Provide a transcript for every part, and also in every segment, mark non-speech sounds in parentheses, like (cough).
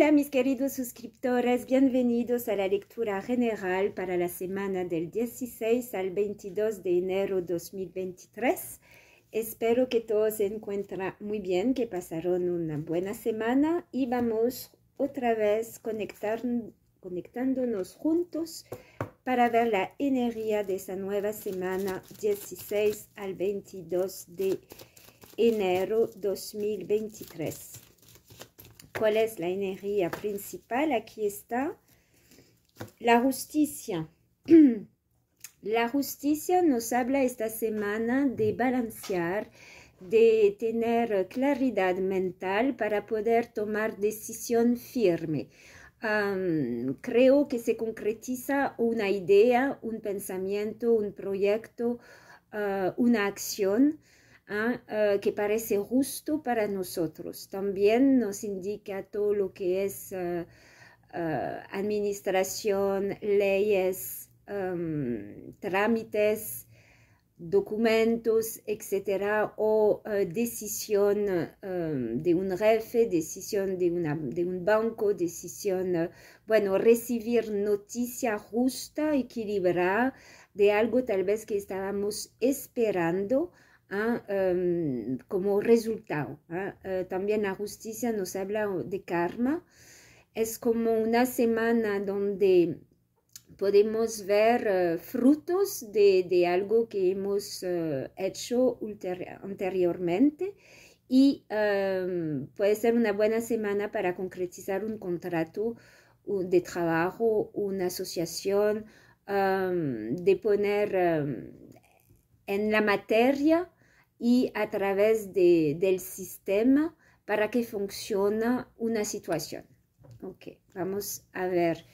Hola mis queridos suscriptores, bienvenidos a la lectura general para la semana del 16 al 22 de enero 2023. Espero que todos se encuentren muy bien, que pasaron una buena semana y vamos otra vez conectar, conectándonos juntos para ver la energía de esa nueva semana 16 al 22 de enero 2023 cuál es la energía principal, aquí está la justicia. (clears throat) La justicia nos habla esta semana de balancear, de tener claridad mental para poder tomar decisión firme. creo que se concretiza una idea, un pensamiento, un proyecto, ah, una acción ¿ah? Eh, que parece justo para nosotros. También nos indica todo lo que es eh, eh, administración, leyes, em, trámites, documentos, etcétera, o decisión em, de un jefe, decisión de, un banco, decisión, bueno, recibir noticia justa, equilibrada de algo tal vez que estábamos esperando ¿ah? Em, como resultado. ¿ah? Eh, también la justicia nos habla de karma. Es como una semana donde podemos ver eh, frutos de, algo que hemos eh, hecho anteriormente y em, puede ser una buena semana para concretizar un contrato de trabajo, una asociación, em, de poner en la materia y a través del sistema para que funcione una situación. Ok, vamos a ver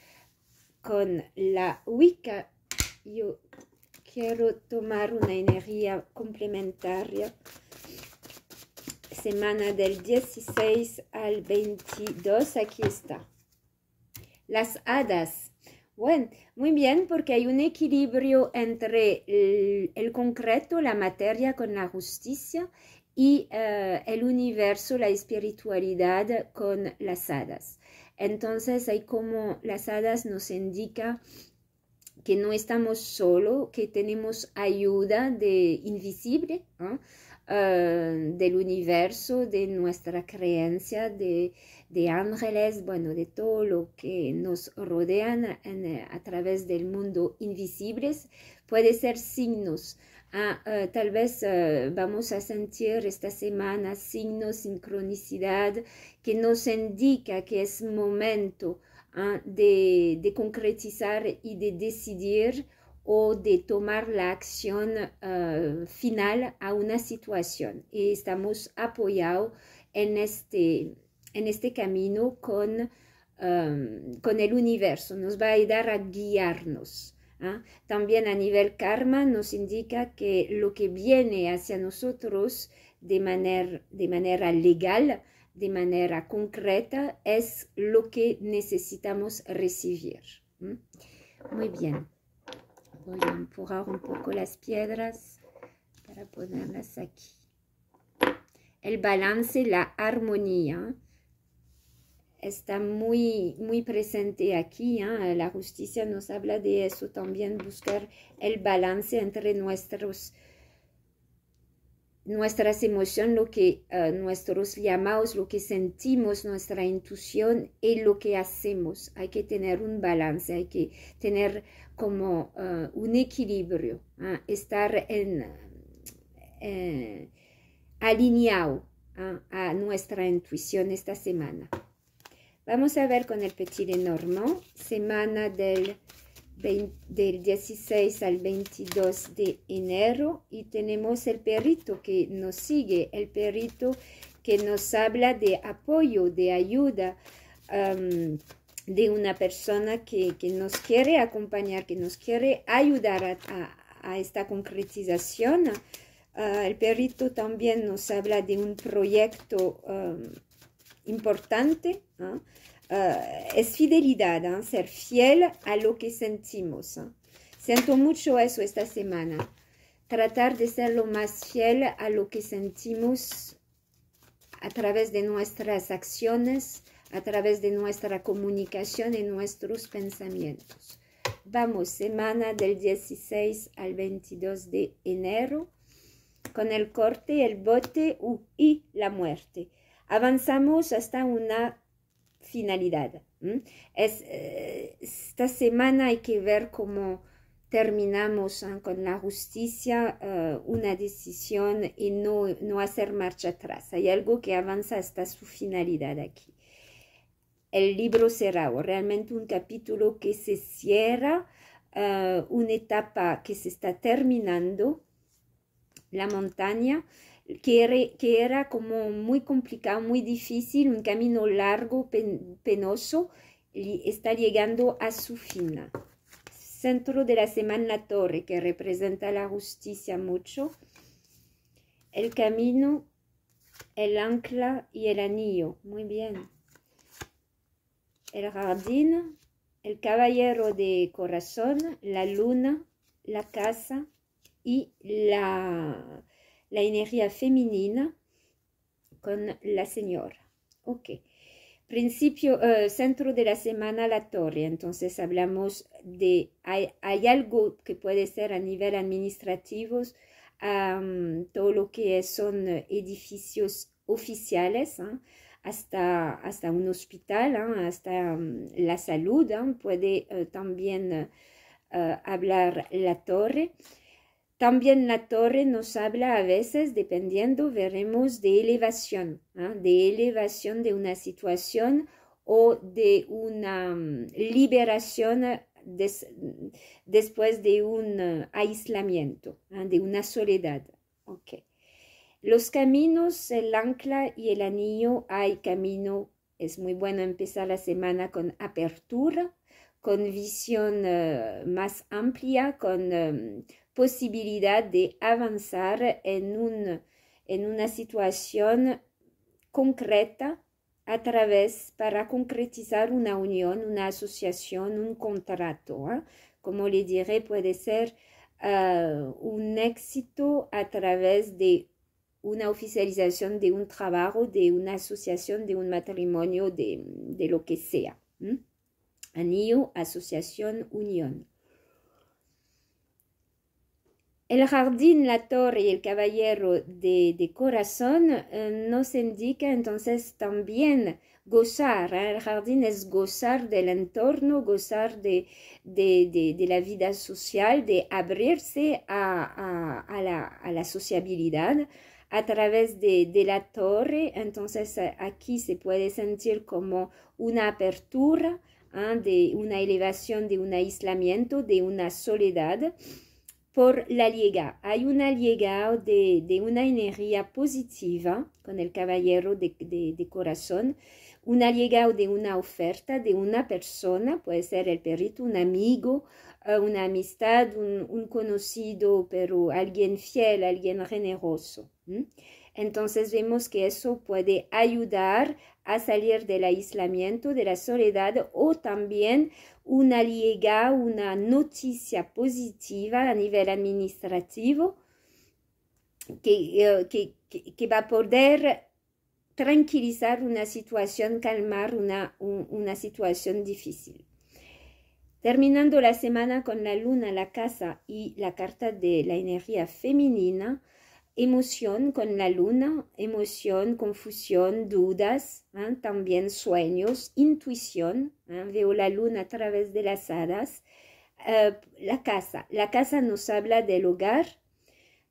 con la Wicca. Yo quiero tomar una energía complementaria. Semana del 16 al 22, aquí está. Las hadas bueno, muy bien, porque hay un equilibrio entre el, concreto, la materia con la justicia y eh, el universo, la espiritualidad con las hadas. Entonces hay como las hadas nos indica que no estamos solo, que tenemos ayuda de invisible eh, del universo, de nuestra creencia, de, de ángeles, bueno, de todo lo que nos rodean eh, a través del mundo invisibles, puede ser signos. Ah, eh, tal vez eh, vamos a sentir esta semana signos, sincronicidad, que nos indica que es momento ah, de, concretizar y de decidir o de tomar la acción final a una situación. Y estamos apoyados en este, en este camino con, um, con el universo, nos va a ayudar a guiarnos. ¿ah? También a nivel karma nos indica que lo que viene hacia nosotros de, manera, de manera legal, de manera concreta, es lo que necesitamos recibir. Muy bien. Voy a empujar un poco las piedras para ponerlas aquí. El balance, la armonía está muy, muy presente aquí. ¿ah? La justicia nos habla de eso también, buscar el balance entre nuestros, nuestras emociones, lo que, ah, nuestros llamados, lo que sentimos, nuestra intuición y lo que hacemos. Hay que tener un balance, hay que tener como ah, un equilibrio, estar en, eh, alineado a nuestra intuición esta semana. Vamos a ver con el Petit Normand semana del, del 16 al 22 de enero y tenemos el perrito que nos sigue, el perrito que nos habla de apoyo, de ayuda, de una persona que, nos quiere acompañar, que nos quiere ayudar a, esta concretización. Ah, el perrito también nos habla de un proyecto importante ¿ah? Ah, es fidelidad, ¿ah? ser fiel a lo que sentimos. Siento mucho eso esta semana. Tratar de ser lo más fiel a lo que sentimos a través de nuestras acciones, a través de nuestra comunicación y nuestros pensamientos. Vamos, semana del 16 al 22 de enero, con el corte, el bote y la muerte avanzamos hasta una finalidad. Eh, esta semana hay que ver cómo terminamos ah, con la justicia eh, una decisión y no, no, hacer marcha atrás. Hay algo que avanza hasta su finalidad aquí. El libro será realmente un capítulo que se cierra, eh, una etapa que se está terminando, la montaña, que, era como muy complicado, muy difícil, un camino largo, penoso, y está llegando a su fin. Centro de la semana torre, que representa la justicia mucho, el camino, el ancla y el anillo, muy bien. El jardín, el caballero de corazón, la luna, la casa y la la energía femenina con la señora. Ok. Principio, eh, centro de la semana, la torre. Entonces hablamos de, hay, algo que puede ser a nivel administrativo, todo lo que son edificios oficiales, ¿ah? hasta, hasta un hospital, ¿ah? hasta la salud, ¿ah? puede eh, también eh, hablar la torre. También la torre nos habla a veces, dependiendo, veremos, de elevación, ¿ah? de elevación de una situación o de una mm, liberación ah, después de un ah, aislamiento, de una soledad. Los caminos, el ancla y el anillo, hay camino, es muy bueno empezar la semana con apertura, con visión más amplia, con posibilidad de avanzar en, un, en una situación concreta a través para concretizar una unión, una asociación, un contrato. ¿ah? Como le diré, puede ser ah, un éxito a través de una oficialización de un trabajo, de una asociación, de un matrimonio, de, lo que sea. ANIO, asociación, unión. El jardín, la torre y el caballero de, corazón eh, nos indica entonces también gozar. ¿eh? El jardín es gozar del entorno, gozar de, de, la vida social, de abrirse a, la, sociabilidad a través de, la torre. Entonces eh, aquí se puede sentir como una apertura, de una elevación, de un aislamiento, de una soledad por la liga Hay una liega de, de una energía positiva con el caballero de, corazón, una liega de una oferta de una persona, puede ser el perrito, un amigo, eh, una amistad, un, conocido, pero alguien fiel, alguien generoso. Entonces vemos que eso puede ayudar a salir del aislamiento, de la soledad o también una liga, una noticia positiva a nivel administrativo que, eh, va a poder tranquilizar una situación, calmar una, una situación difícil. Terminando la semana con la luna, la casa y la carta de la energía femenina, emoción con la luna, emoción, confusión, dudas, ¿ah? también sueños, intuición, ¿ah? veo la luna a través de las hadas, eh, la casa, la casa nos habla del hogar,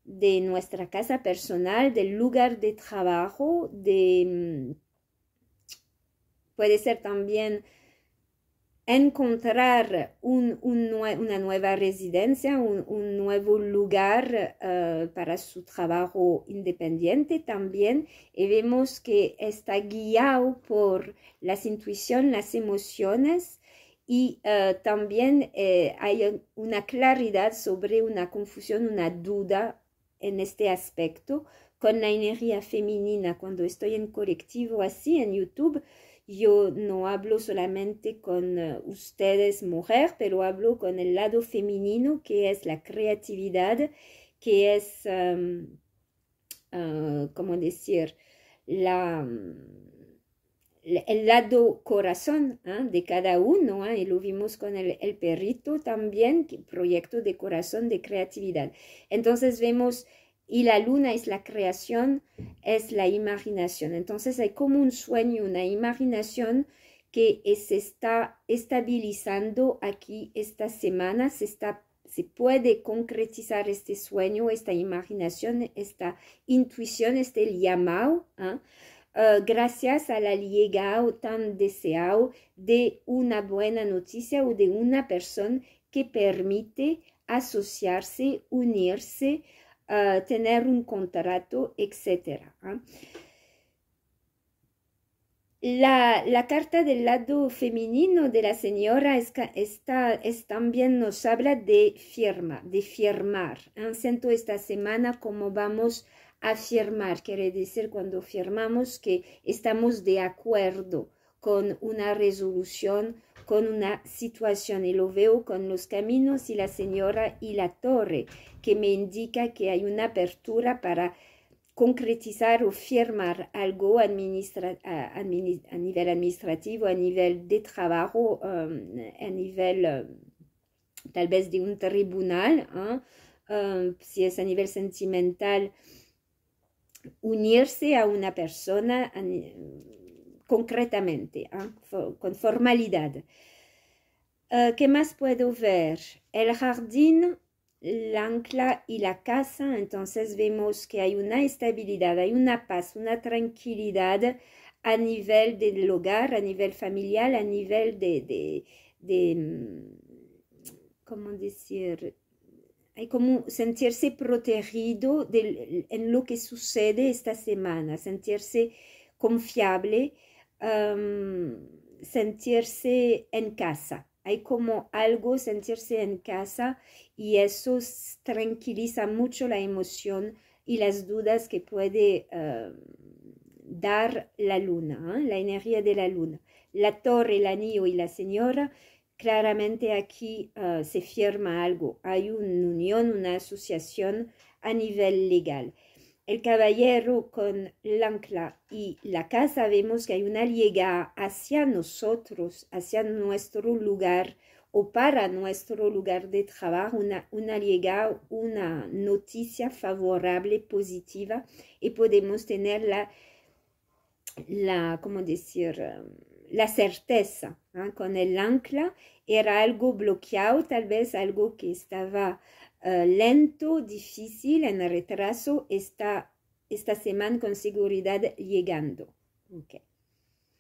de nuestra casa personal, del lugar de trabajo, de... Mm, puede ser también encontrar una nueva residencia, un, nuevo lugar eh, para su trabajo independiente también. Y vemos que está guiado por las intuiciones, las emociones y eh, también eh, hay una claridad sobre una confusión, una duda en este aspecto con la energía femenina. Cuando estoy en colectivo así en YouTube, yo no hablo solamente con eh, ustedes mujer, pero hablo con el lado femenino que es la creatividad, que es, em, eh, ¿cómo decir? Mm, la, el lado corazón ¿ah? de cada uno, ¿ah? y lo vimos con el, perrito también, proyecto de corazón de creatividad. Entonces vemos y la luna es la creación, es la imaginación. Entonces hay como un sueño, una imaginación que se está estabilizando aquí esta semana, se, está, se puede concretizar este sueño, esta imaginación, esta intuición, este llamado, ¿ah? eh, gracias a la llegada tan deseado de una buena noticia o de una persona que permite asociarse, unirse, Ah, tener un contrato, etcétera. ¿ah? La, carta del lado femenino de la señora está, también nos habla de firma, de firmar. ¿ah? Siento esta semana como vamos a firmar, quiere decir cuando firmamos que estamos de acuerdo con una resolución con una situación y lo veo con los caminos y la señora y la torre, que me indica que hay una apertura para concretizar o firmar algo a, nivel administrativo, a nivel de trabajo, um, a nivel um, tal vez de un tribunal, ¿ah? um, si es a nivel sentimental, unirse a una persona concretamente, ¿ah? con formalidad. Eh, ¿Qué más puedo ver? El jardín, la ancla y la casa, entonces vemos que hay una estabilidad, hay una paz, una tranquilidad a nivel del hogar, a nivel familiar, a nivel de, mm, ¿cómo decir? Hay como sentirse protegido en lo que sucede esta semana, sentirse confiable sentirse en casa. Hay como algo sentirse en casa y eso tranquiliza mucho la emoción y las dudas que puede dar la luna, ¿ah? la energía de la luna. La torre, el anillo y la señora, claramente aquí ah, se firma algo. Hay una unión, una asociación a nivel legal el caballero con el ancla y la casa, vemos que hay una llegada hacia nosotros, hacia nuestro lugar o para nuestro lugar de trabajo, una, una llegada, una noticia favorable, positiva, y podemos tener la, la ¿cómo decir? La certeza. ¿ah? Con el ancla era algo bloqueado, tal vez algo que estaba eh, lento, difícil, en retraso, está esta semana con seguridad llegando.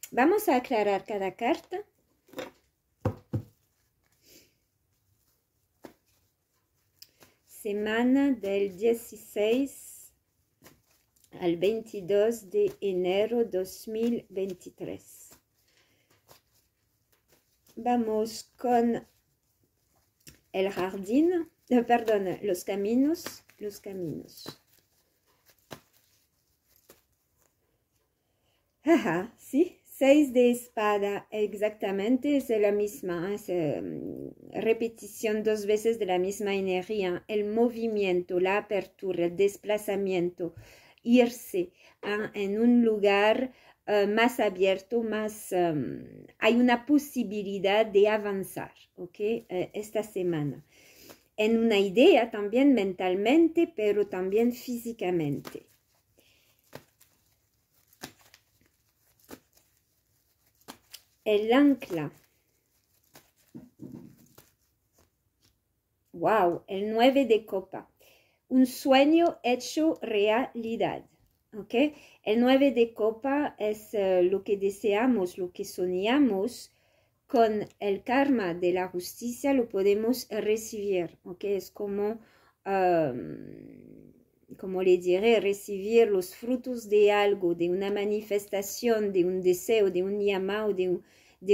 Vamos a aclarar cada carta. Semana del 16 al 22 de enero 2023. Vamos con el jardín. Ah, perdona, los caminos, los caminos. Ajá, sí, seis de espada, exactamente, es la misma, es em, repetición dos veces de la misma energía, el movimiento, la apertura, el desplazamiento, irse en un lugar eh, más abierto, más em, hay una posibilidad de avanzar, ¿ok? Eh, esta semana en una idea también mentalmente, pero también físicamente. El ancla. Wow, el 9 de copa. Un sueño hecho realidad. ¿ok? El 9 de copa es eh, lo que deseamos, lo que soñamos con el karma de la justicia lo podemos recibir, ¿ok? Es como, como le diré, recibir los frutos de algo, de una manifestación, de un deseo, de un llamado, de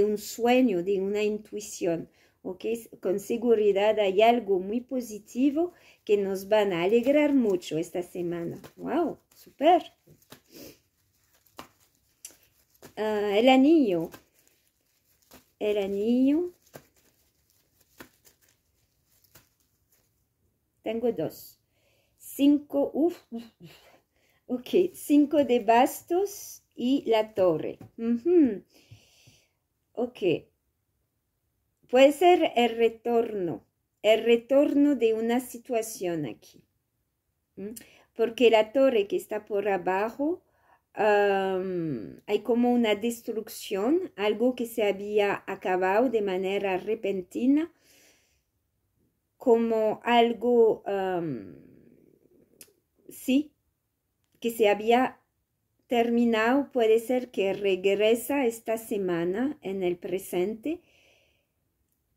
un, sueño, de una intuición, ¿ok? Con seguridad hay algo muy positivo que nos van a alegrar mucho esta semana. ¡Wow! ¡Super! Ah, el anillo el anillo. Tengo dos. Cinco, uff ok, cinco de bastos y la torre. Ok. Puede ser el retorno, el retorno de una situación aquí. Porque la torre que está por abajo hay como una destrucción, algo que se había acabado de manera repentina, como algo, sí, que se había terminado, puede ser que regresa esta semana en el presente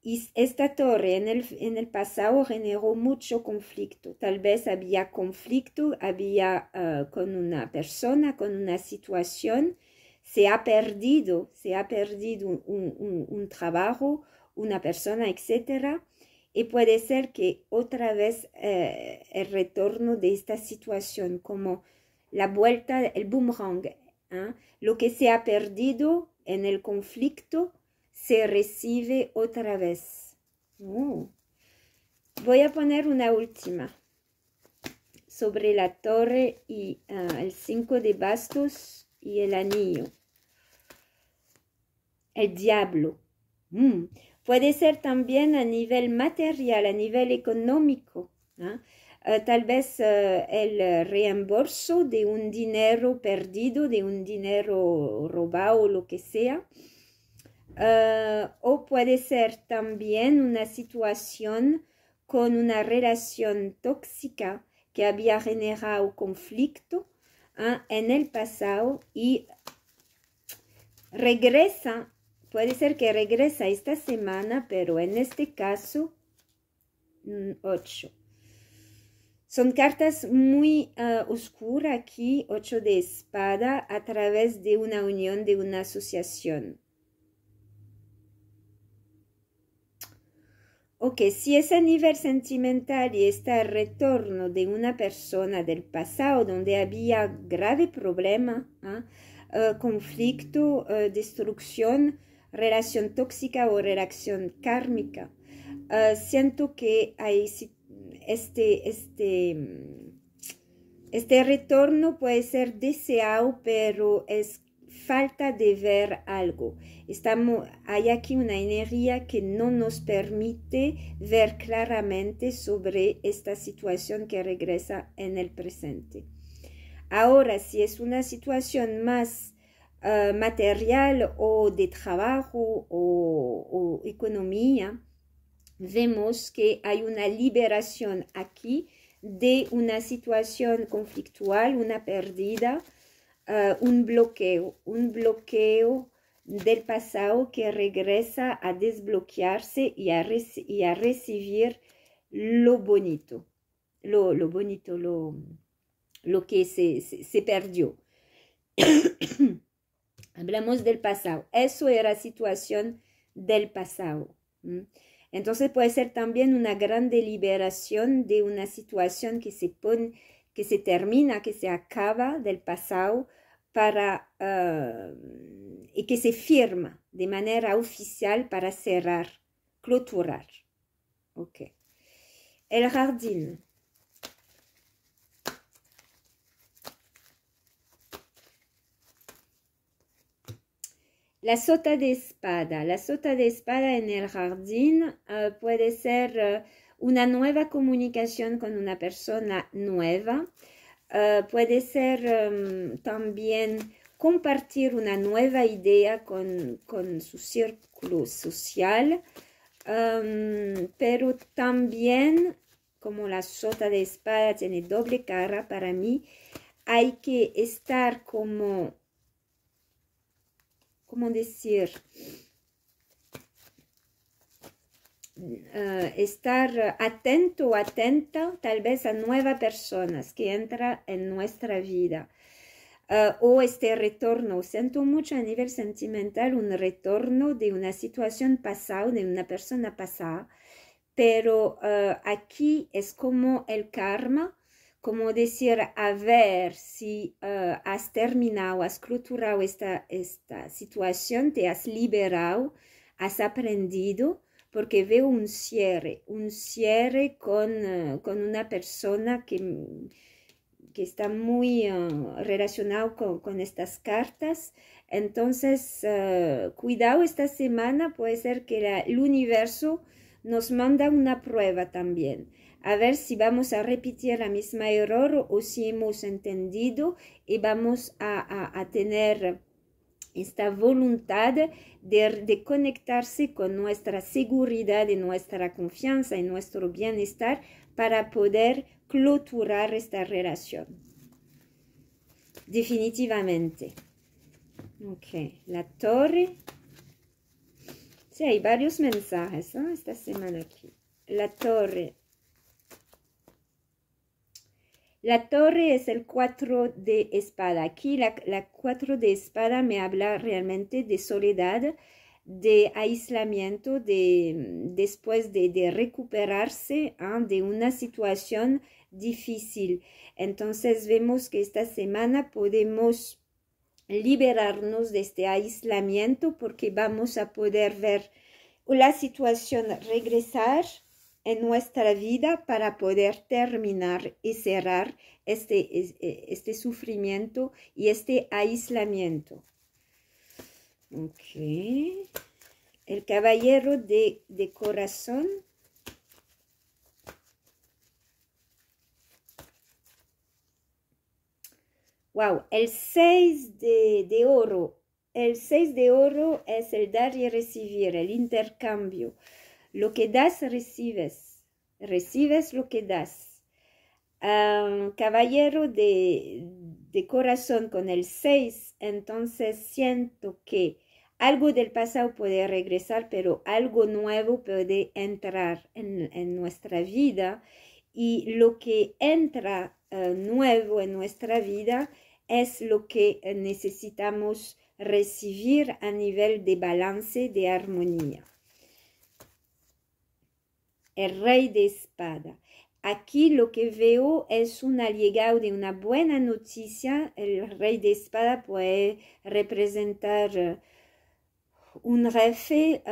y esta torre en el, pasado generó mucho conflicto. Tal vez había conflicto, había ah, con una persona, con una situación. Se ha perdido, se ha perdido un, trabajo, una persona, etc. y puede ser que otra vez eh, el retorno de esta situación, como la vuelta, el boomerang, ¿ah? lo que se ha perdido en el conflicto se recibe otra vez. Mm. Voy a poner una última sobre la torre y ah, el 5 de bastos y el anillo. El diablo. Mm. Puede ser también a nivel material, a nivel económico. ¿ah? Ah, tal vez el reembolso de un dinero perdido, de un dinero robado lo que sea. Eh, o puede ser también una situación con una relación tóxica que había generado conflicto ah, en el pasado y regresa, puede ser que regresa esta semana, pero en este caso, 8. Mm, Son cartas muy eh, oscuras aquí, 8 de espada, a través de una unión, de una asociación. o que si a nivel sentimental y está el retorno de una persona del pasado donde había grave problema, ¿ah? eh, conflicto, eh, destrucción, relación tóxica o relación kármica, eh, siento que este, este, este retorno puede ser deseado, pero es falta de ver algo. Estamos, hay aquí una energía que no nos permite ver claramente sobre esta situación que regresa en el presente. Ahora, si es una situación más eh, material o de trabajo o, o economía, vemos que hay una liberación aquí de una situación conflictual, una pérdida un bloqueo, un bloqueo del pasado que regresa a desbloquearse y a, y a recibir lo bonito, lo, lo bonito, lo, lo que se, se, perdió. (coughs) Hablamos del pasado. Eso era situación del pasado. Entonces puede ser también una gran deliberación de una situación que se pone que se termina, que se acaba del pasado para, ah, y que se firma de manera oficial para cerrar, cloturar. Ok. El jardín. La sota de espada. La sota de espada en el jardín ah, puede ser ah, una nueva comunicación con una persona nueva. Eh, puede ser em, también compartir una nueva idea con, su círculo social, em, pero también, como la sota de espada tiene doble cara para mí, hay que estar como, como decir? Eh, estar atento o atenta tal vez a nuevas personas que entran en nuestra vida. Eh, o este retorno, siento mucho a nivel sentimental un retorno de una situación pasada, de una persona pasada, pero eh, aquí es como el karma, como decir, a ver si has terminado, has cluturado esta situación, te has liberado, has aprendido porque veo un cierre, un cierre con, eh, una persona que, que está muy relacionada eh, relacionado con, estas cartas. Entonces, eh, cuidado esta semana, puede ser que el universo nos manda una prueba también. A ver si vamos a repetir la misma error o si hemos entendido y vamos a tener esta voluntad de, conectarse con nuestra seguridad de nuestra confianza y nuestro bienestar para poder cloturar esta relación. Definitivamente. Ok, la torre. Sí, hay varios mensajes esta semana aquí. La torre la torre es el cuatro de espada. Aquí la, cuatro de espada me habla realmente de soledad, de aislamiento, de, mm, después de, recuperarse ah, de una situación difícil. Entonces vemos que esta semana podemos liberarnos de este aislamiento porque vamos a poder ver la situación regresar en nuestra vida para poder terminar y cerrar este, e, este sufrimiento y este aislamiento. El caballero de, de corazón. Wow, el 6 de, de oro. El 6 de oro es el dar y recibir, el intercambio. Lo que das, recibes. Recibes lo que das. caballero de, corazón con el 6, entonces siento que algo del pasado puede regresar, pero algo nuevo puede entrar en, nuestra vida. Y lo que entra eh, nuevo en nuestra vida es lo que eh, necesitamos recibir a nivel de balance, de armonía el rey de espada. Aquí lo que veo es un allegado de una buena noticia. El rey de espada puede representar eh, un refe,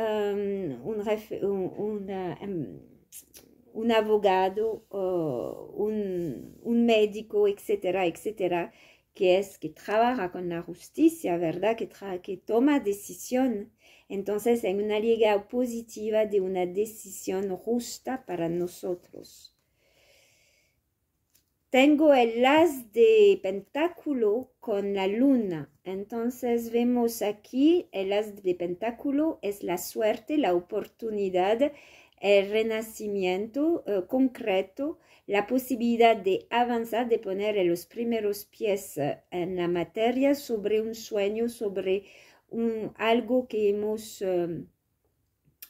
um, em, un, abogado, un, médico, etcétera, etcétera, que es que trabaja con la justicia, ¿verdad? Que, que toma decisión entonces hay una liga positiva de una decisión justa para nosotros. Tengo el as de pentáculo con la luna. Entonces vemos aquí el as de pentáculo es la suerte, la oportunidad, el renacimiento eh, concreto, la posibilidad de avanzar, de poner los primeros pies eh, en la materia sobre un sueño, sobre algo que hemos em,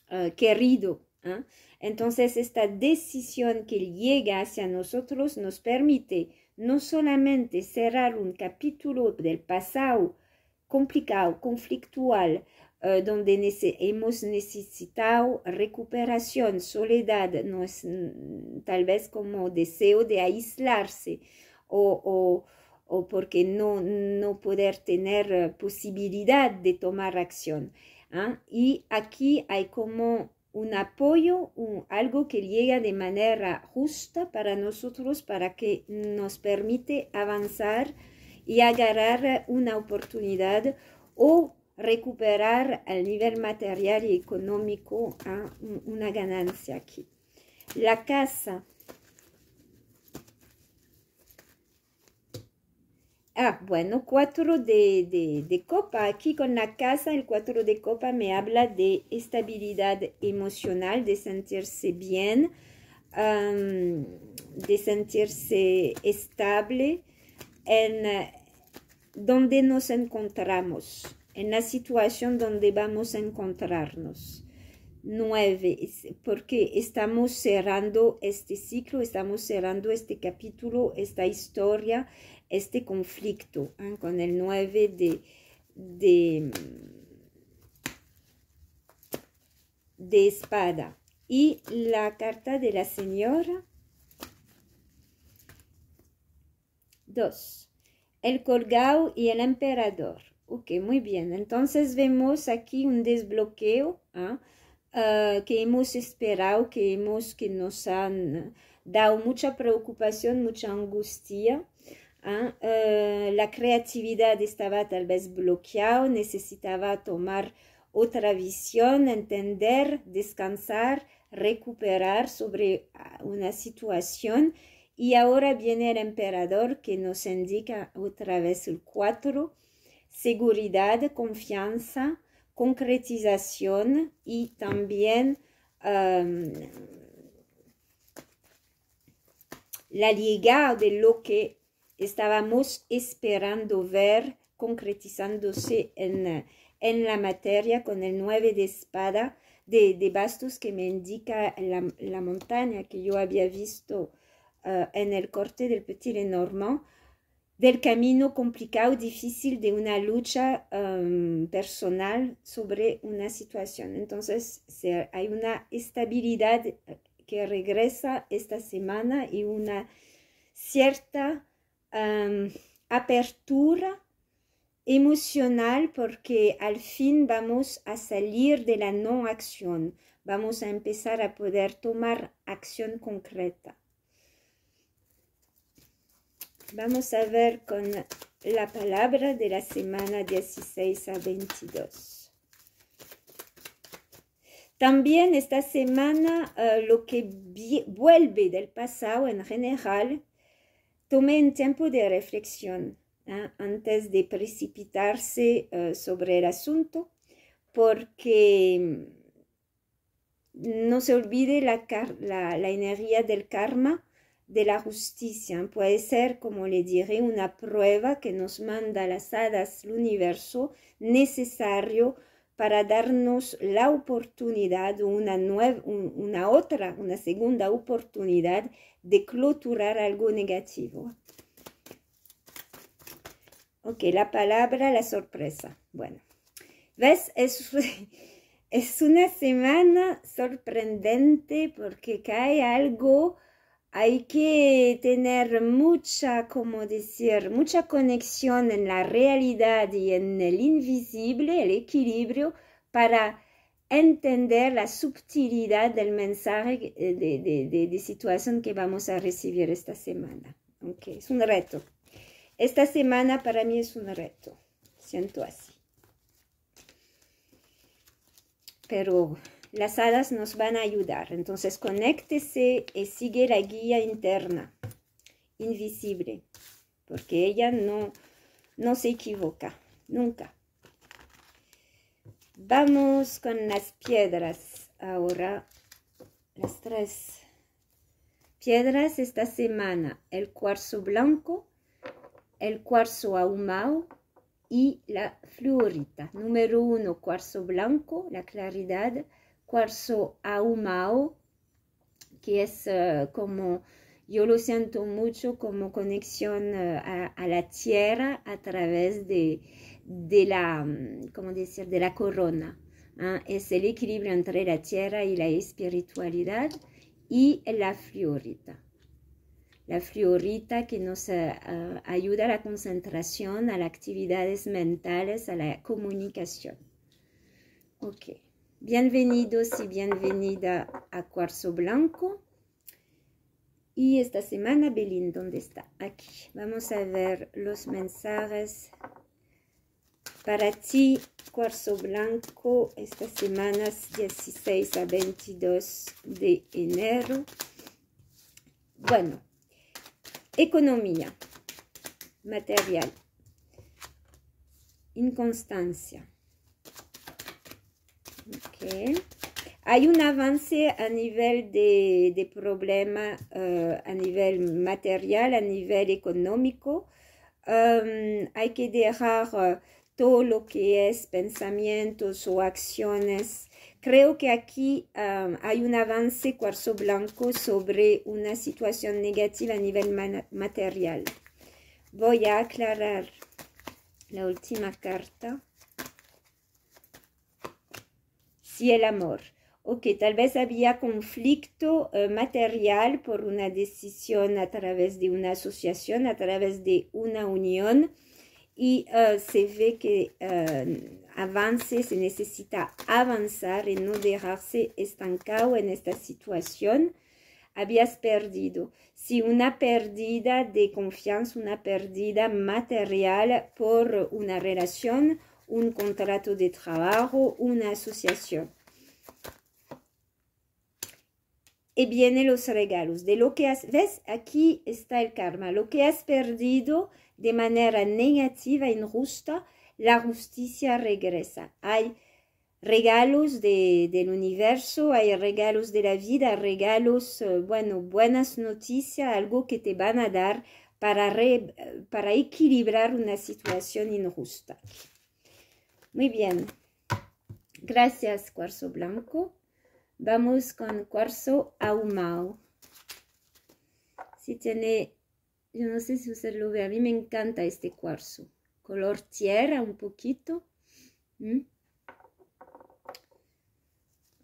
eh, querido. ¿ah? Entonces, esta decisión que llega hacia nosotros nos permite no solamente cerrar un capítulo del pasado complicado, conflictual, eh, donde hemos necesitado recuperación, soledad, no es, mm, tal vez como deseo de aislarse o o porque no, no poder tener eh, posibilidad de tomar acción. ¿ah? Y aquí hay como un apoyo, algo que llega de manera justa para nosotros, para que nos permite avanzar y agarrar una oportunidad o recuperar al nivel material y económico ¿ah? una ganancia aquí. La casa Ah, bueno, cuatro de, copa. Aquí con la casa, el cuatro de copa me habla de estabilidad emocional, de sentirse bien, de sentirse estable en eh, donde nos encontramos, en la situación donde vamos a encontrarnos. nueve porque estamos cerrando este ciclo, estamos cerrando este capítulo, esta historia, este conflicto ah, con el 9 de, de, espada. Y la carta de la señora. 2. El colgado y el emperador. Ok, muy bien. Entonces vemos aquí un desbloqueo ah, ah, que hemos esperado, que hemos, que nos han dado mucha preocupación, mucha angustia. ¿ah? Eh, la creatividad estaba tal vez bloqueada, necesitaba tomar otra visión, entender, descansar, recuperar sobre ah, una situación. Y ahora viene el emperador que nos indica otra vez el 4, seguridad, confianza, concretización y también la llegada de lo que estábamos esperando ver concretizándose en, la materia con el 9 de espada de, bastos que me indica la, montaña que yo había visto eh, en el corte del Petit Lenormand, del camino complicado, difícil de una lucha em, personal sobre una situación. Entonces hay una estabilidad que regresa esta semana y una cierta apertura emocional porque al fin vamos a salir de la no acción, vamos a empezar a poder tomar acción concreta. Vamos a ver con la palabra de la semana 16 a 22. También esta semana eh, lo que vuelve del pasado en general Tome un tiempo de reflexión ¿ah? antes de precipitarse eh, sobre el asunto, porque mm, no se olvide la, energía del karma de la justicia. Puede ser, como le diré, una prueba que nos manda las hadas, el universo necesario para darnos la oportunidad, una, nueva, una otra, una segunda oportunidad de cloturar algo negativo. Ok, la palabra, la sorpresa. Bueno, ¿ves? Es, (laughs) es una semana sorprendente porque cae algo hay que tener mucha, como decir, mucha conexión en la realidad y en el invisible, el equilibrio, para entender la subtilidad del mensaje eh, de, situación que vamos a recibir esta semana. aunque es un reto. Esta semana para mí es un reto. Siento así. Pero las alas nos van a ayudar. Entonces, conéctese y eh, sigue la guía interna, invisible, porque ella no, no se equivoca, nunca. Vamos con las piedras ahora. Las tres piedras esta semana. El cuarzo blanco, el cuarzo ahumado y la fluorita. Número uno, cuarzo blanco, la claridad. Cuarzo ahumado, que es eh, como, yo lo siento mucho, como conexión eh, a, la tierra a través de de la, mm, ¿cómo decir? de la corona. ¿ah? Es el equilibrio entre la tierra y la espiritualidad y la fluorita La fluorita que nos eh, ah, ayuda a la concentración, a las actividades mentales, a la comunicación. Ok. Bienvenidos y bienvenida a Cuarzo Blanco. Y esta semana, Belín, ¿dónde está? Aquí. Vamos a ver los mensajes para ti, cuarzo blanco, estas semanas 16 a 22 de enero. Bueno, economía, material, inconstancia. Hay un avance a nivel de, de problema, eh, a nivel material, a nivel económico. Em, hay que dejar... Eh, todo lo que es pensamientos o acciones. Creo que aquí hay un avance cuarzo blanco sobre una situación negativa a nivel material. Voy a aclarar la última carta. Si sí, el amor. Ok, tal vez había conflicto eh, material por una decisión a través de una asociación, a través de una unión y eh, se ve que eh, avance, se necesita avanzar y no dejarse estancado en esta situación. Habías perdido, sí, una pérdida de confianza, una pérdida material por una relación, un contrato de trabajo, una asociación. Y vienen los regalos. De lo que ves, aquí está el karma. Lo que has perdido de manera negativa injusta, la justicia regresa. Hay regalos del universo, hay regalos de la vida, regalos, eh, bueno, buenas noticias, algo que te van a dar para, para equilibrar una situación injusta. Muy bien. Gracias, cuarzo blanco. Vamos con cuarzo ahumado. Si tiene yo no sé si usted lo ve, a mí me encanta este cuarzo, color tierra un poquito.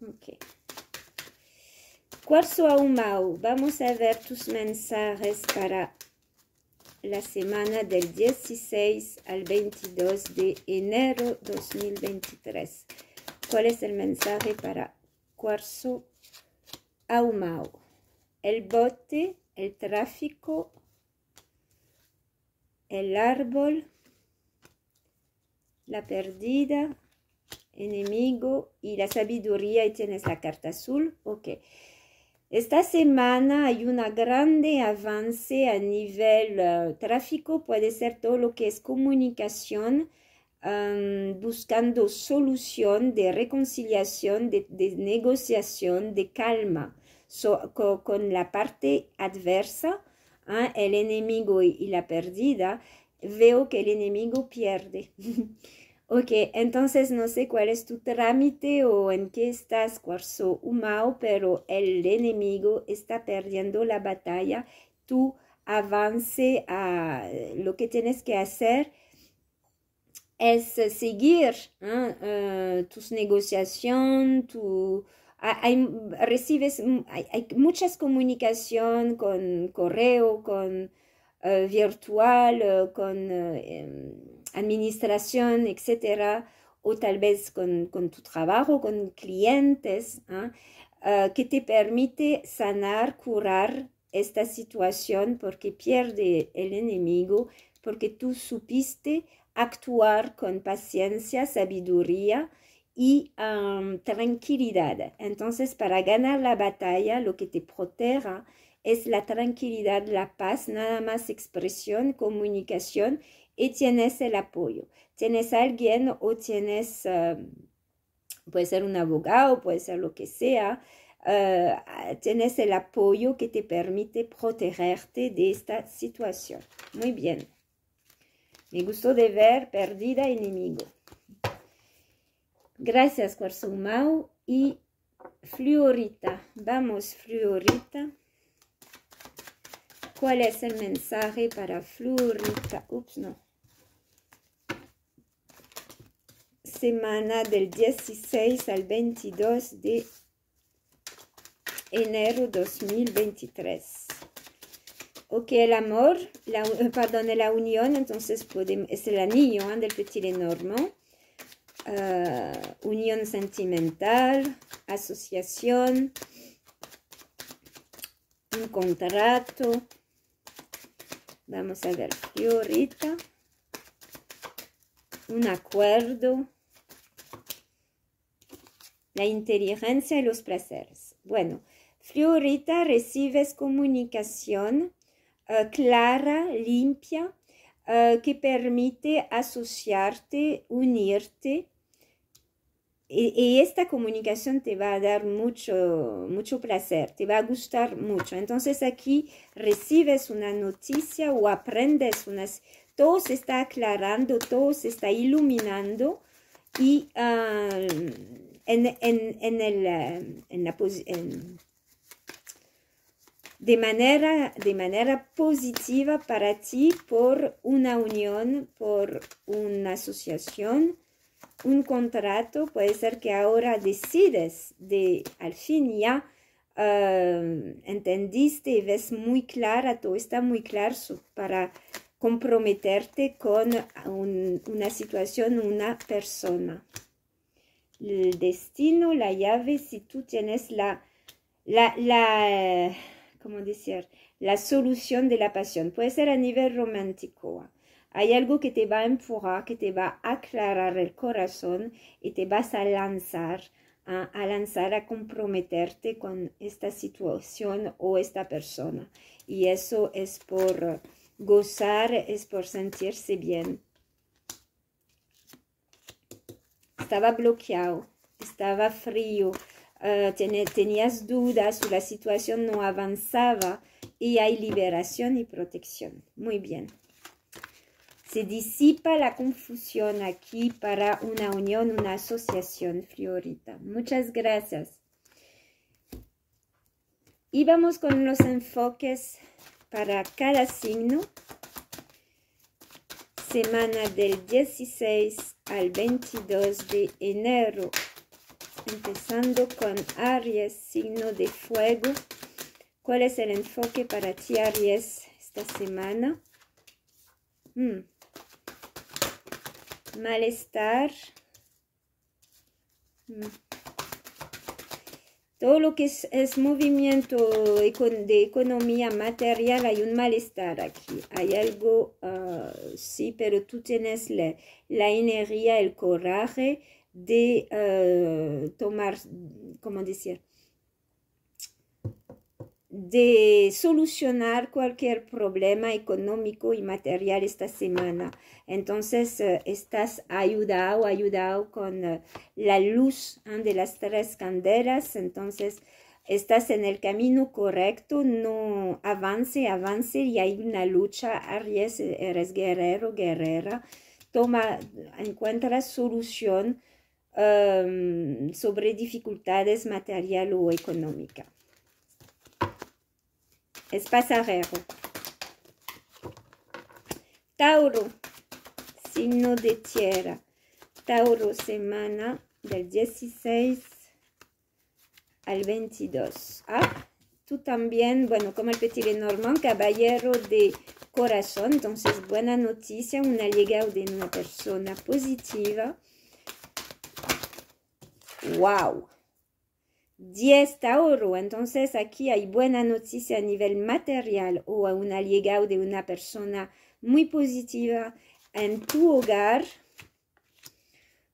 Ok. Cuarzo ahumado, vamos a ver tus mensajes para la semana del 16 al 22 de enero 2023. ¿Cuál es el mensaje para cuarzo ahumado? El bote, el tráfico, el árbol, la perdida, enemigo y la sabiduría y tienes la carta azul. Ok. Esta semana hay un gran avance a nivel eh, tráfico, puede ser todo lo que es comunicación, buscando solución de reconciliación, de, negociación, de calma con la parte adversa ¿ah? el enemigo y, la perdida veo que el enemigo pierde. (laughs) ok, entonces no sé cuál es tu trámite o en qué estás, cuarzo humano pero el enemigo está perdiendo la batalla. Tú avance a lo que tienes que hacer es eh, seguir ¿ah? eh, tus negociaciones, tu hay, recibes, mm, hay, muchas comunicación con correo, con eh, virtual, eh, con eh, em, administración, etcétera, o tal vez con, tu trabajo, con clientes, ¿ah? que te permite sanar, curar esta situación porque pierde el enemigo, porque tú supiste actuar con paciencia, sabiduría, y tranquilidad. Entonces, para ganar la batalla, lo que te proteja es la tranquilidad, la paz, nada más expresión, comunicación y tienes el apoyo. Tienes a alguien o tienes, puede ser un abogado, puede ser lo que sea, eh, ah, tienes el apoyo que te permite protegerte de esta situación. Muy bien. Me gustó de ver perdida enemigo. Gracias, mao y Fluorita. Vamos, Fluorita. ¿Cuál es el mensaje para Fluorita? Ups, no. Semana del 16 al 22 de enero 2023. Ok, el amor, la, eh, perdón, la unión, entonces podemos, es el anillo del petit pues, lenormand eh, unión sentimental, asociación, un contrato. Vamos a ver, Fiorita. Un acuerdo. La inteligencia y los placeres. Bueno, Fiorita recibes comunicación eh, clara, limpia, eh, que permite asociarte, unirte. Y, esta comunicación te va a dar mucho, mucho placer, te va a gustar mucho. Entonces aquí recibes una noticia o aprendes unas... Todo se está aclarando, todo se está iluminando y ah, en, en, en, el, eh, en la de manera, de manera positiva para ti por una unión, por una asociación, un contrato. Puede ser que ahora decides de, al fin ya, eh, entendiste y ves muy clara, todo está muy claro para comprometerte con una situación, una persona. El destino, la llave, si tú tienes la, la como decir, la solución de la pasión. Puede ser a nivel romántico. Hay algo que te va a empujar, que te va a aclarar el corazón y te vas a lanzar, a lanzar, a comprometerte con esta situación o esta persona. Y eso es por gozar, es por sentirse bien. Estaba bloqueado, estaba frío, eh, tenías dudas o la situación no avanzaba y hay liberación y protección. Muy bien. Se disipa la confusión aquí para una unión, una asociación friorita. Muchas gracias. Y vamos con los enfoques para cada signo. Semana del 16 al 22 de enero empezando con Aries, signo de fuego. ¿Cuál es el enfoque para ti, Aries, esta semana? Hmm. Malestar. Hmm. Todo lo que es, movimiento de economía material, hay un malestar aquí. Hay algo, ah, sí, pero tú tienes la, la energía, el coraje de eh, tomar, ¿cómo decir? de solucionar cualquier problema económico y material esta semana. Entonces, eh, estás ayudado, ayudado con eh, la luz de las tres candelas. Entonces, estás en el camino correcto, no avance, avance y hay una lucha. Aries, eres guerrero, guerrera. Toma, encuentra solución sobre dificultades material o económica. Es pasajero. Tauro, signo de tierra. Tauro, semana del 16 al 22. Ah, tú también, bueno, como el Petit Normand, caballero de corazón. Entonces, buena noticia, un allegado de una persona positiva. ¡Wow! 10 Tauro. Entonces aquí hay buena noticia a nivel material o a un allegado de una persona muy positiva en tu hogar.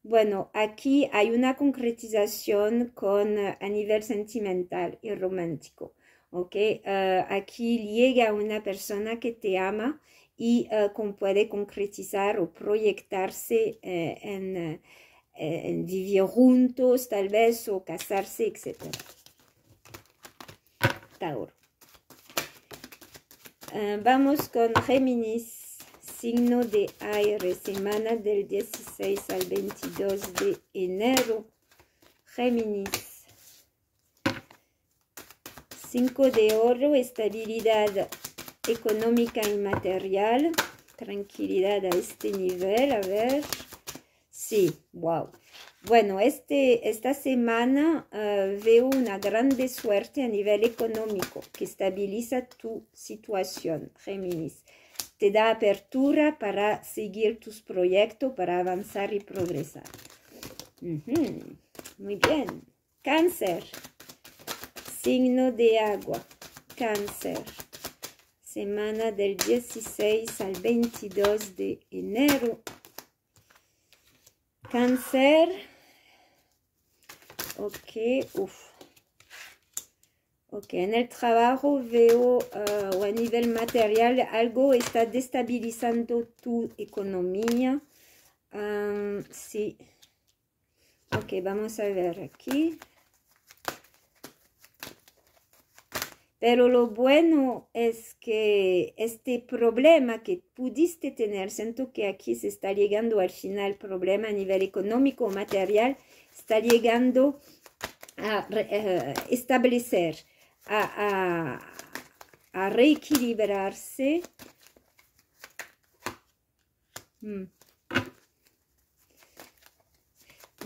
Bueno, aquí hay una concretización con, eh, a nivel sentimental y romántico. ¿ok? Eh, aquí llega una persona que te ama y eh, puede concretizar o proyectarse en eh, vivir juntos, tal vez, o casarse, etc. Tauro. Ah, vamos con Géminis, signo de aire, semana del 16 al 22 de enero. Géminis. cinco de oro, estabilidad económica y material. Tranquilidad a este nivel, a ver. Sí, wow. Bueno, este, esta semana ah, veo una grande suerte a nivel económico que estabiliza tu situación, Géminis. Te da apertura para seguir tus proyectos, para avanzar y progresar. Muy bien. Cáncer. Signo de agua. Cáncer. Semana del 16 al 22 de enero Cáncer. Ok, uff. Ok, en el trabajo veo ah, o a nivel material algo está destabilizando tu economía. Ah, sí. Ok, vamos a ver aquí. Pero lo bueno es que este problema que pudiste tener, siento que aquí se está llegando al final, problema a nivel económico o material, está llegando a, eh, establecer, a, reequilibrarse. Mm.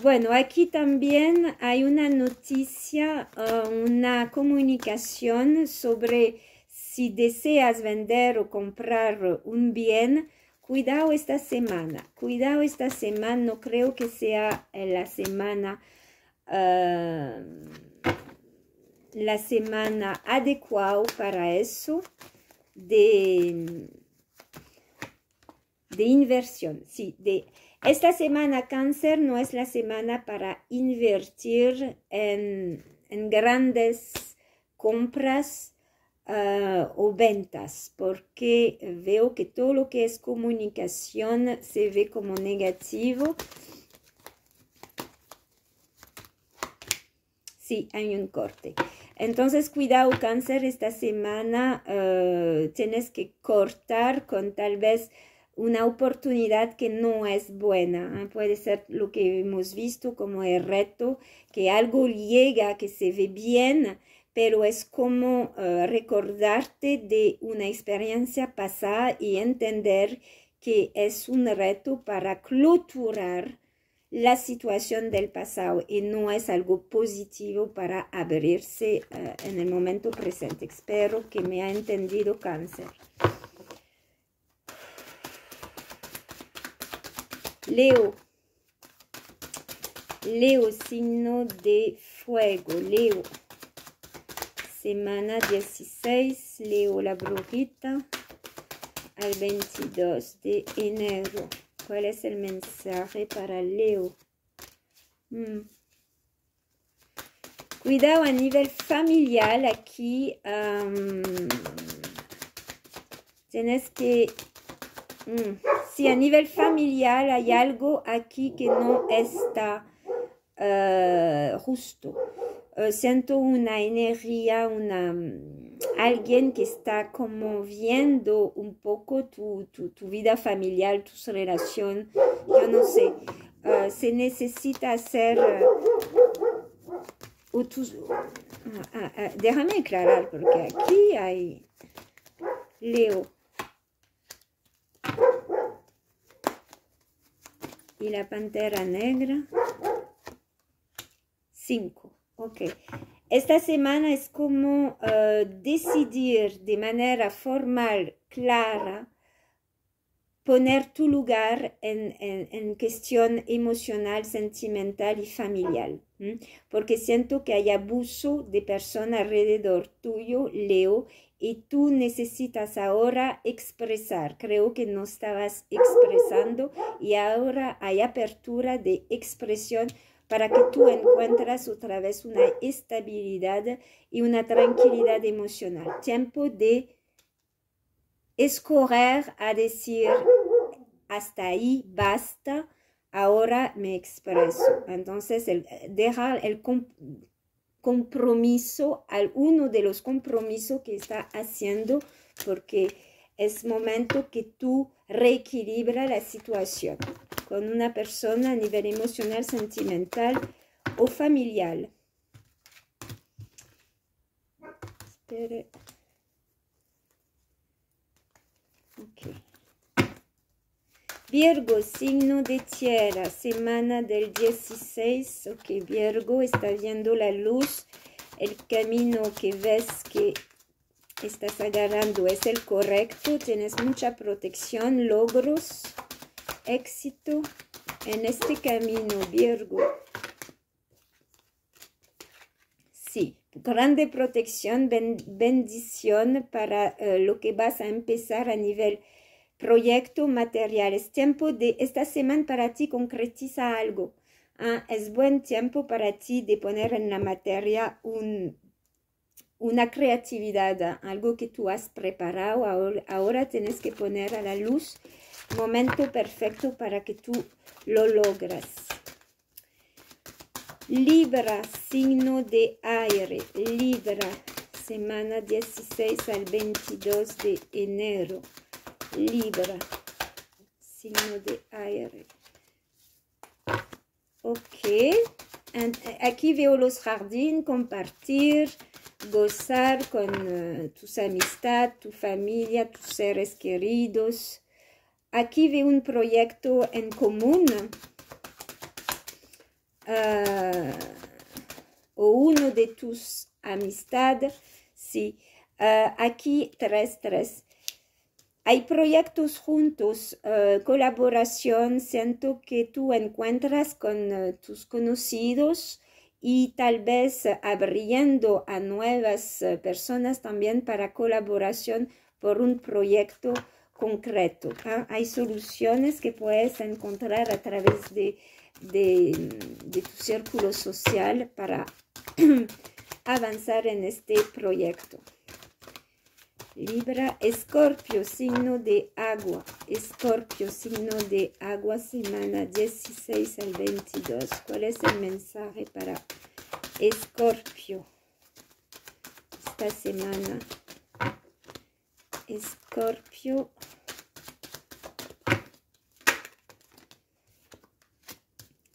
Bueno, aquí también hay una noticia, eh, una comunicación sobre si deseas vender o comprar un bien, cuidado esta semana, cuidado esta semana, no creo que sea eh, la semana, eh, la semana adecuada para eso de, de inversión, sí, de esta semana cáncer no es la semana para invertir en, grandes compras eh, o ventas, porque veo que todo lo que es comunicación se ve como negativo. Sí, hay un corte. Entonces, cuidado cáncer, esta semana eh, tienes que cortar con tal vez una oportunidad que no es buena. ¿eh? Puede ser lo que hemos visto como el reto, que algo llega, que se ve bien, pero es como eh, recordarte de una experiencia pasada y entender que es un reto para cloturar la situación del pasado y no es algo positivo para abrirse eh, en el momento presente. Espero que me ha entendido cáncer. Leo. Leo, signo de fuego. Leo. Semana 16. Leo, la brujita. Al 22 de enero. ¿Cuál es el mensaje para Leo? Mm. Cuidado a nivel familiar. Aquí tienes que... Mm, si a nivel familiar hay algo aquí que no está eh, justo. Eh, siento una energía, una, mm, alguien que está como viendo un poco tu, vida familiar, tu relación. yo no sé. Eh, se necesita hacer... Ah, ah, ah, déjame aclarar porque aquí hay Leo. y la pantera negra. 5. Ok. Esta semana es como eh, decidir de manera formal, clara, poner tu lugar en, en, en cuestión emocional, sentimental y familiar. Porque siento que hay abuso de persona alrededor tuyo, Leo, y tú necesitas ahora expresar. Creo que no estabas expresando y ahora hay apertura de expresión para que tú encuentres otra vez una estabilidad y una tranquilidad emocional. Tiempo de escorrer a decir hasta ahí, basta, ahora me expreso. Entonces, el, dejar el compromiso compromiso, alguno de los compromisos que está haciendo, porque es momento que tú reequilibra la situación con una persona a nivel emocional, sentimental o familiar. Virgo, signo de tierra, semana del 16, ok, Virgo está viendo la luz, el camino que ves que estás agarrando es el correcto, tienes mucha protección, logros, éxito en este camino, Virgo. Sí, grande protección, bendición para eh, lo que vas a empezar a nivel proyecto material. Es tiempo de esta semana para ti concretiza algo. Ah, es buen tiempo para ti de poner en la materia una creatividad, ah, algo que tú has preparado. Ahora, ahora tienes que poner a la luz. Momento perfecto para que tú lo logres. Libra, signo de aire. Libra, semana 16 al 22 de enero libra, signo de aire. Ok, eh, aquí veo los jardines, compartir, gozar con eh, tus amistades, tu familia, tus seres queridos. Aquí veo un proyecto en común eh, o uno de tus amistades, sí. aquí tres, tres. Hay proyectos juntos, eh, colaboración, siento que tú encuentras con eh, tus conocidos y tal vez abriendo a nuevas eh, personas también para colaboración por un proyecto concreto. ¿ah? Hay soluciones que puedes encontrar a través de tu círculo social para (clears throat) avanzar en este proyecto. Libra, Escorpio, signo de agua. Escorpio, signo de agua, semana 16 al 22. ¿Cuál es el mensaje para Escorpio esta semana? Escorpio.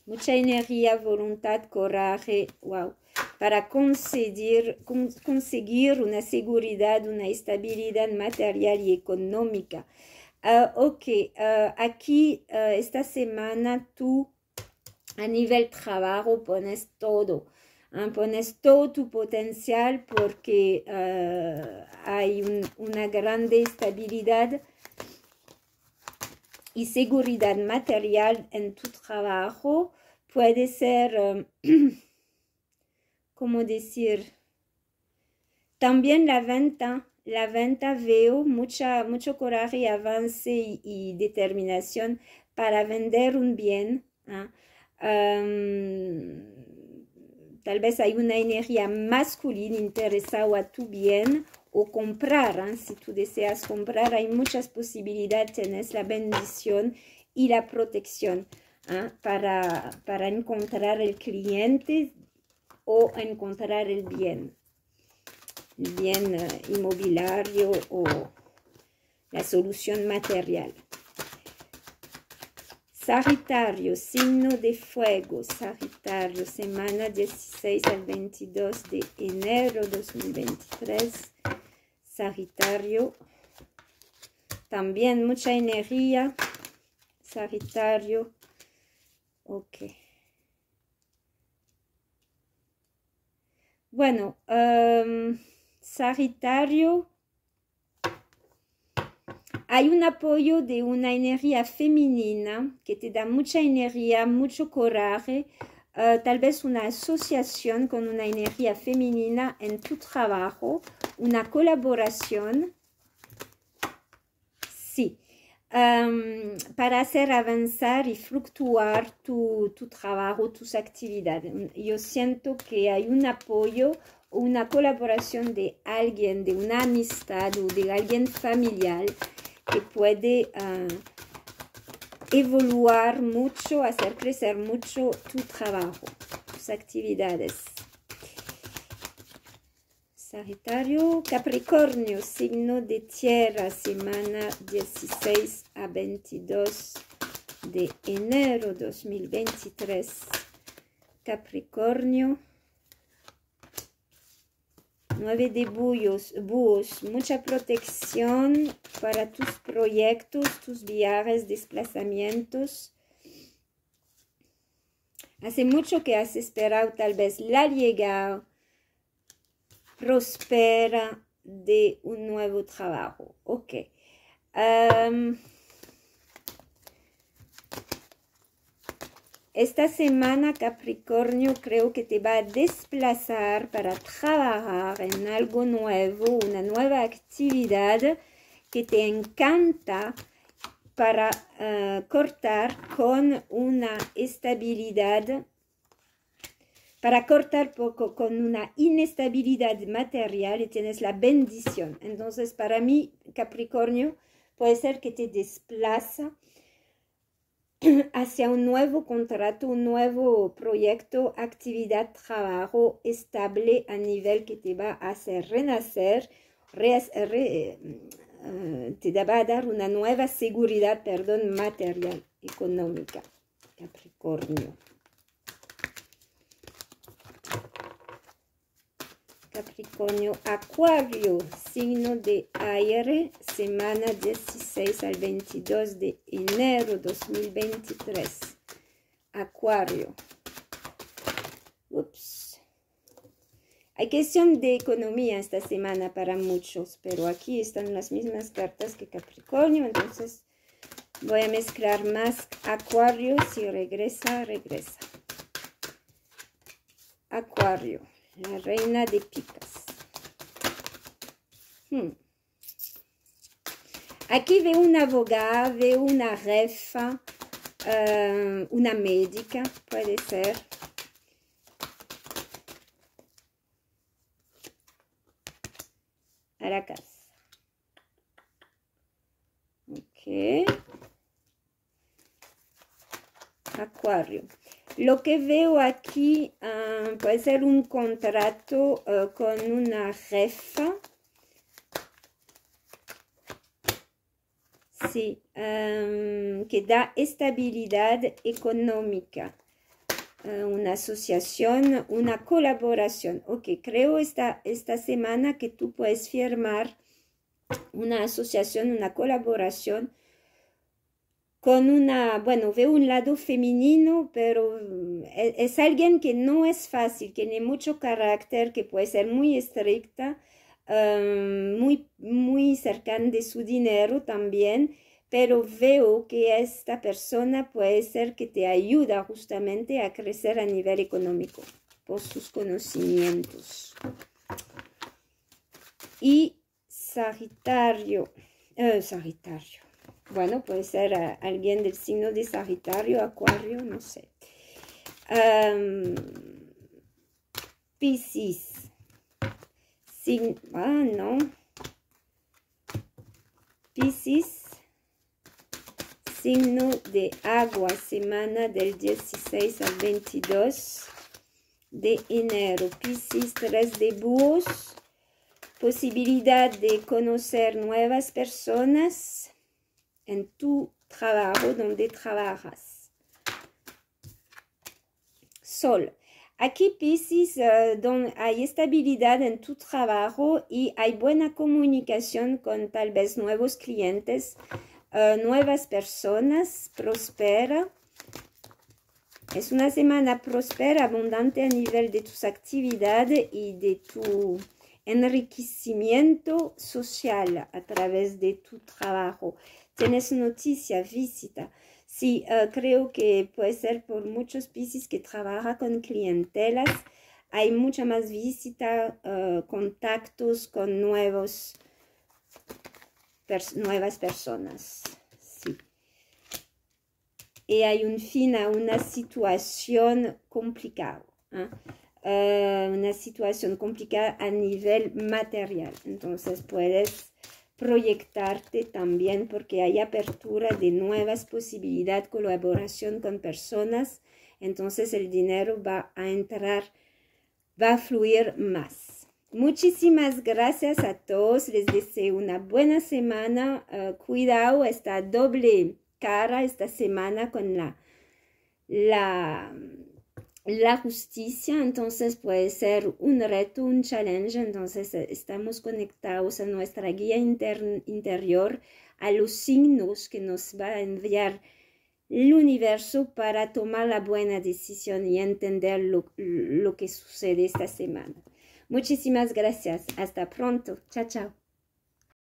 Mucha energía, voluntad, coraje. Wow para conseguir, conseguir una seguridad, una estabilidad material y económica. Ah, ok, ah, aquí ah, esta semana tú a nivel trabajo pones todo, pones todo tu potencial porque hay una grande estabilidad y seguridad material en tu trabajo. Puede ser... (clears throat) como decir. También la venta, la venta veo mucha, mucho coraje, avance y, determinación para vender un bien. ¿ah? tal vez hay una energía masculina interesada a tu bien o comprar. ¿ah? Si tú deseas comprar, hay muchas posibilidades. Tienes la bendición y la protección ¿ah? para, para encontrar el cliente o encontrar el bien, el bien eh, inmobiliario o la solución material. Sagitario, signo de fuego, Sagitario, semana 16 al 22 de enero 2023. Sagitario, también mucha energía. Sagitario, ok. Bueno, em, Sagitario, hay un apoyo de una energía femenina que te da mucha energía, mucho coraje, eh, tal vez una asociación con una energía femenina en tu trabajo, una colaboración. Sí, Em, para hacer avanzar y fluctuar tu, trabajo, tus actividades. Yo siento que hay un apoyo una colaboración de alguien, de una amistad o de alguien familiar que puede evolucionar ah, evoluar mucho, hacer crecer mucho tu trabajo, tus actividades. Sagitario, Capricornio, signo de tierra, semana 16 a 22 de enero 2023. Capricornio, nueve de búhos, mucha protección para tus proyectos, tus viajes, desplazamientos. Hace mucho que has esperado tal vez la llegada prospera de un nuevo trabajo. Ok. esta semana, Capricornio, creo que te va a desplazar para trabajar en algo nuevo, una nueva actividad que te encanta para eh, cortar con una estabilidad para cortar poco con una inestabilidad material tienes la bendición. Entonces, para mí, Capricornio, puede ser que te desplaza (clears throat) hacia un nuevo contrato, un nuevo proyecto, actividad, trabajo estable a nivel que te va a hacer renacer, eh, te va a dar una nueva seguridad, perdón, material, económica, Capricornio. Capricornio, Acuario, signo de aire, semana 16 al 22 de enero 2023. Acuario. Ups. Hay cuestión de economía esta semana para muchos, pero aquí están las mismas cartas que Capricornio, entonces voy a mezclar más Acuario. Si regresa, regresa. Acuario. La reina de picas. Hmm. Aquí ve una abogado, ve una refa, eh, una médica, puede ser. A la casa. Ok. Acuario. Lo que veo aquí ah, puede ser un contrato ah, con una jefa. Sí, que da estabilidad económica. Ah, una asociación, una colaboración. Ok, creo esta semana que tú puedes firmar una asociación, una colaboración con una, bueno, veo un lado femenino, pero mm, e-, es, alguien que no es fácil, tiene mucho carácter, que puede ser muy estricta, em, muy, muy cercana de su dinero también, pero veo que esta persona puede ser que te ayuda justamente a crecer a nivel económico por sus conocimientos. Y Sagitario, eh, Sagitario. Bueno, puede ser alguien del signo de Sagitario, Acuario, no sé. Piscis. ah, no. Piscis. Signo de agua, semana del 16 al 22 de enero. Piscis, tres de búhos. Posibilidad de conocer nuevas personas en tu trabajo donde trabajas. Sol. Aquí Pisces, eh, donde hay estabilidad en tu trabajo y hay buena comunicación con tal vez nuevos clientes, eh, nuevas personas, prospera. Es una semana próspera, abundante a nivel de tus actividades y de tu enriquecimiento social a través de tu trabajo tienes noticia, visita. Sí, eh, creo que puede ser por muchos piscis que trabaja con clientelas. Hay mucha más visita, eh, contactos con nuevos, nuevas personas. Sí. Y hay un fin a una situación complicada. ¿ah? Eh, una situación complicada a nivel material. Entonces puedes proyectarte también porque hay apertura de nuevas posibilidades, colaboración con personas, entonces el dinero va a entrar, va a fluir más. Muchísimas gracias a todos, les deseo una buena semana, eh, cuidado esta doble cara esta semana con la, la la justicia entonces puede ser un reto, un challenge, entonces eh, estamos conectados a nuestra guía interior, a los signos que nos va a enviar el universo para tomar la buena decisión y entender lo, lo que sucede esta semana. Muchísimas gracias. Hasta pronto. Chao, chao.